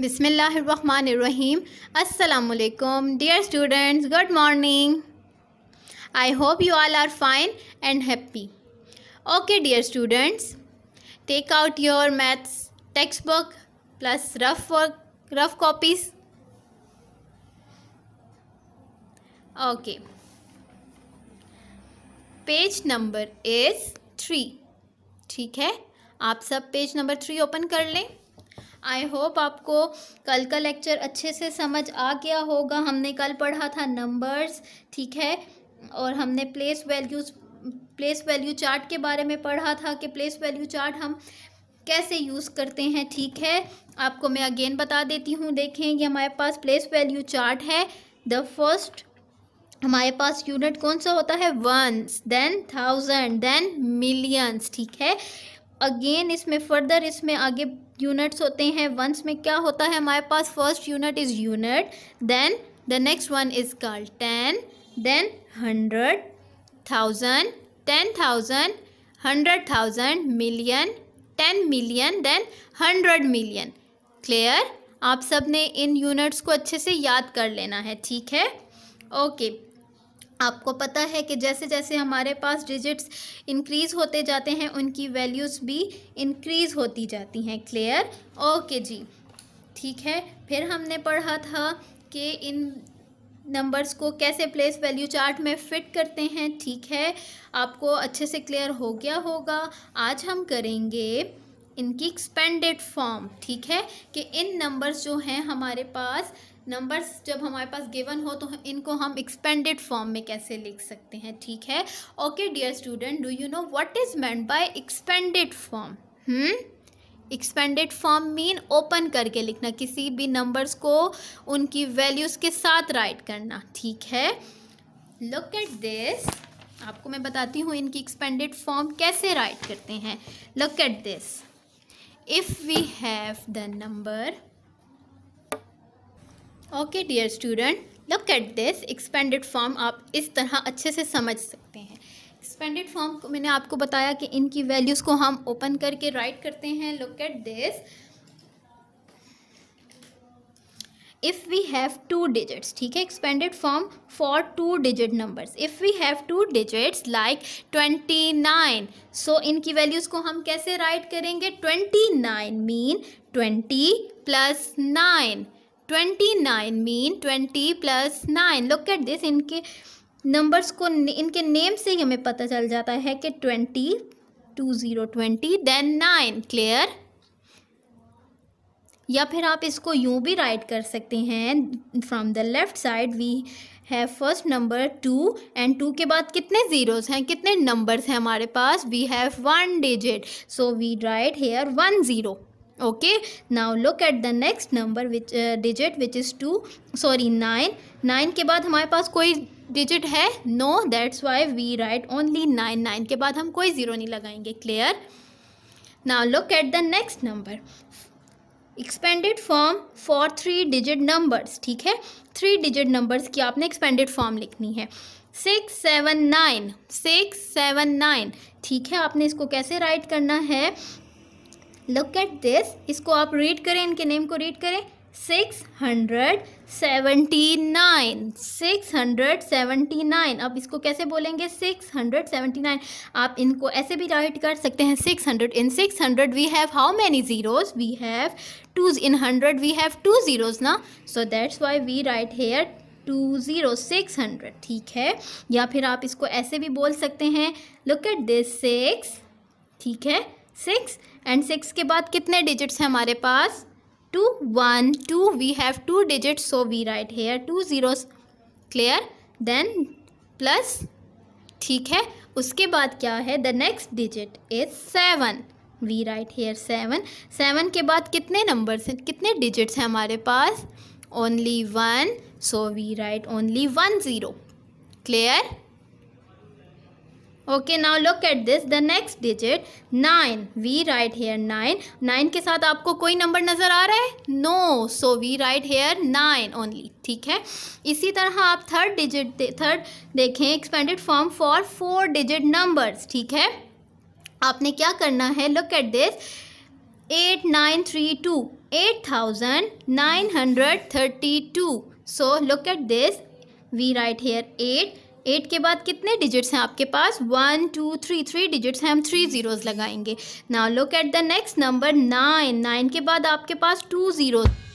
बिसमीम् अल्लाम dear students good morning I hope you all are fine and happy okay dear students take out your maths text book plus rough work rough copies okay page number is three ठीक है आप सब page number three open कर लें I hope आपको कल का lecture अच्छे से समझ आ गया होगा हमने कल पढ़ा था नंबर्स ठीक है और हमने places values place value chart के बारे में पढ़ा था कि प्लेस वैल्यू चार्ट हम कैसे यूज़ करते हैं ठीक है आपको मैं अगेन बता देती हूँ देखें ये हमारे पास प्लेस वैल्यू चार्ट है द फर्स्ट हमारे पास यूनिट कौन सा होता है ones then thousand then millions ठीक है अगेन इसमें फर्दर इसमें आगे यूनिट्स होते हैं वंस में क्या होता है हमारे पास first unit is unit then the next one is call ten then hundred thousand ten thousand hundred thousand million ten million then hundred million clear आप सब ने इन यूनिट्स को अच्छे से याद कर लेना है ठीक है ओके okay. आपको पता है कि जैसे जैसे हमारे पास डिजिट्स इंक्रीज़ होते जाते हैं उनकी वैल्यूज़ भी इंक्रीज़ होती जाती हैं क्लियर ओके जी ठीक है फिर हमने पढ़ा था कि इन नंबर्स को कैसे प्लेस वैल्यू चार्ट में फिट करते हैं ठीक है आपको अच्छे से क्लियर हो गया होगा आज हम करेंगे इनकी एक्सपेंडेड फॉर्म ठीक है कि इन नंबर्स जो हैं हमारे पास नंबर्स जब हमारे पास गिवन हो तो इनको हम एक्सपेंडेड फॉर्म में कैसे लिख सकते हैं ठीक है okay dear student do you know what is meant by expanded form hmm expanded form mean open करके लिखना किसी भी नंबर्स को उनकी वैल्यूज़ के साथ राइट करना ठीक है लुक एट दिस आपको मैं बताती हूँ इनकी एक्सपेंडेड फॉर्म कैसे राइट करते हैं look at this if we have the number okay dear student look at this expanded form आप इस तरह अच्छे से समझ सकते हैं एक्सपेंडेड फॉर्म को मैंने आपको बताया कि इनकी वैल्यूज़ को हम ओपन करके राइट करते हैं look at this if we have two digits ठीक है expanded form for two digit numbers if we have two digits like nine so इनकी वैल्यूज को हम कैसे राइट करेंगे twenty nine mean twenty plus nine twenty nine mean twenty plus nine look at this इनके numbers को इनके name से ही हमें पता चल जाता है कि twenty two zero twenty then nine clear या फिर आप इसको यूँ भी राइट कर सकते हैं from the left side we have first number two and two के बाद कितने ज़ीरोस हैं कितने नंबर्स हैं हमारे पास we have one digit so we write here one zero okay now look at the next number which uh, digit which is 2 nine 9 के बाद हमारे पास कोई डिजिट है no that's why we write only nine nine के बाद हम कोई ज़ीरो नहीं लगाएंगे clear now look at the next number expanded form for three digit numbers ठीक है थ्री डिजिट नंबर्स की आपने एक्सपेंडेड फॉर्म लिखनी है six seven nine six seven nine ठीक है आपने इसको कैसे राइट करना है लुक एट दिस इसको आप रीड करें इनके नेम को रीड करें six hundred seventy nine six hundred seventy nine अब इसको कैसे बोलेंगे सिक्स हंड्रेड सेवेंटी नाइन आप इनको ऐसे भी राइट कर सकते हैं six hundred in six hundred we have how many zeros we have two in hundred we have two zeros ना so that's why we write here two zero six hundred ठीक है या फिर आप इसको ऐसे भी बोल सकते हैं लुक एट दिस सिक्स ठीक है सिक्स एंड सिक्स के बाद कितने डिजिट्स हैं हमारे पास two one two we have two digits so we write here two zero clear then plus ठीक है उसके बाद क्या है the next digit is seven we write here seven seven के बाद कितने नंबर्स हैं कितने डिजिट्स हैं हमारे पास only one so we write only one zero clear okay now look at this the next digit nine we write here nine nine के साथ आपको कोई नंबर नज़र आ रहा है no so we write here nine only ठीक है इसी तरह आप थर्ड डिजिट थर्ड देखें expanded form for four digit numbers ठीक है आपने क्या करना है look at this eight nine three two eight thousand nine hundred thirty two so look at this we write here eight eight के बाद कितने डिजिट्स हैं आपके पास one two three three digits हैं हम थ्री ज़ीरोज़ लगाएंगे now look at the next number nine nine के बाद आपके पास टू ज़ीरोज़